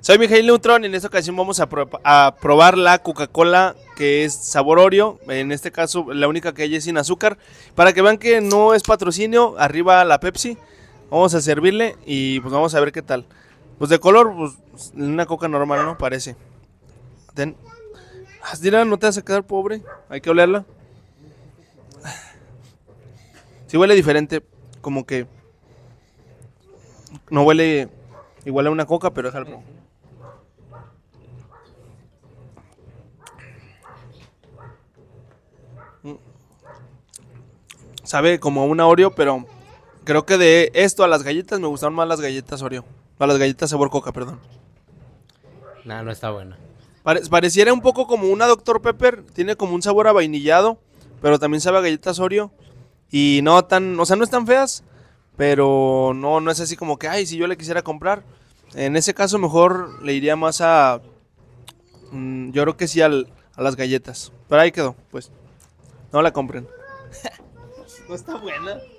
Soy Miguel Neutron. En esta ocasión vamos a, probar la Coca-Cola que es sabor Oreo. En este caso, la única que hay es sin azúcar. Para que vean que no es patrocinio, arriba la Pepsi. Vamos a servirle y pues vamos a ver qué tal. Pues de color, pues una coca normal, ¿no? Parece. Ten. Ah, no te vas a quedar pobre. Hay que olerla. Sí huele diferente. Como que... No huele igual a una coca, pero es algo... Mm. Sabe como una Oreo, pero creo que de esto a las galletas me gustaron más las galletas Oreo. A las galletas sabor coca, perdón. No, no está buena. pareciera un poco como una Dr. Pepper. Tiene como un sabor a vainillado, pero también sabe a galletas Oreo. Y no tan, o sea, no tan feas, pero no, no es así como que, ay, si yo le quisiera comprar. En ese caso, mejor le iría más a. Mm, yo creo que sí al, a las galletas. Pero ahí quedó, pues. No la compren. no está buena.